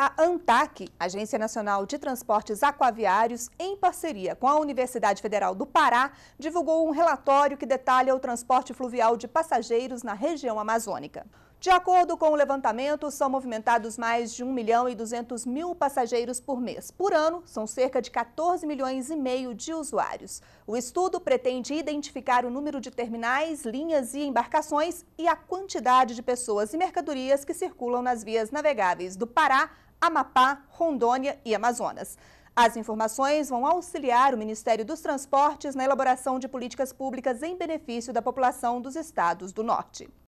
a ANTAC, Agência Nacional de Transportes Aquaviários, em parceria com a Universidade Federal do Pará, divulgou um relatório que detalha o transporte fluvial de passageiros na região amazônica. De acordo com o levantamento, são movimentados mais de 1 milhão e 200 mil passageiros por mês. Por ano, são cerca de 14 milhões e meio de usuários. O estudo pretende identificar o número de terminais, linhas e embarcações e a quantidade de pessoas e mercadorias que circulam nas vias navegáveis do Pará, Amapá, Rondônia e Amazonas. As informações vão auxiliar o Ministério dos Transportes na elaboração de políticas públicas em benefício da população dos estados do norte.